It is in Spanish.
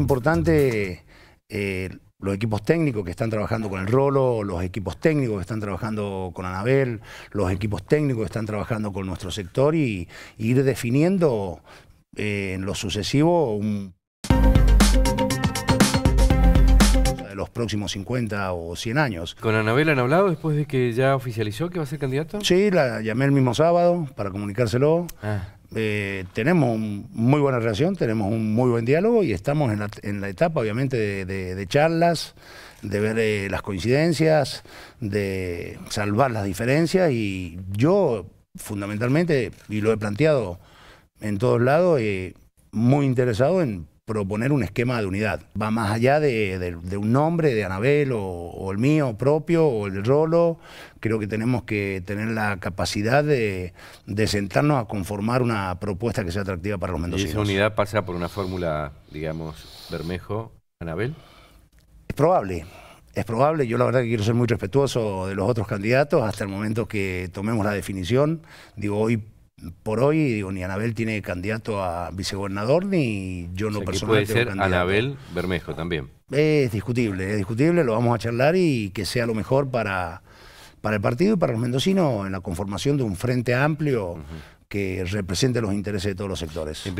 importante eh, los equipos técnicos que están trabajando con el Rolo, los equipos técnicos que están trabajando con Anabel, los equipos técnicos que están trabajando con nuestro sector y, ir definiendo eh, en lo sucesivo un los próximos 50 o 100 años. ¿Con Anabel han hablado después de que ya oficializó que va a ser candidato? Sí, la llamé el mismo sábado para comunicárselo. Ah. Eh, tenemos muy buena relación, tenemos un muy buen diálogo y estamos en la, etapa, obviamente, de, charlas, de ver eh, las coincidencias, de salvar las diferencias y yo, fundamentalmente, y lo he planteado en todos lados, eh, muy interesado en proponer un esquema de unidad. Va más allá de, un nombre de Anabel o, el mío propio o el Rolo. Creo que tenemos que tener la capacidad de, sentarnos a conformar una propuesta que sea atractiva para los mendocinos. ¿Y esa unidad pasa por una fórmula, digamos, Bermejo, Anabel? Es probable. Es probable, yo la verdad que quiero ser muy respetuoso de los otros candidatos hasta el momento que tomemos la definición. Digo, hoy por hoy, digo, ni Anabel tiene candidato a vicegobernador, ni yo no o personalmente. Puede ser Anabel Bermejo también. Es discutible, es discutible, lo vamos a charlar y que sea lo mejor para, para el partido y para los mendocinos en la conformación de un frente amplio que represente los intereses de todos los sectores.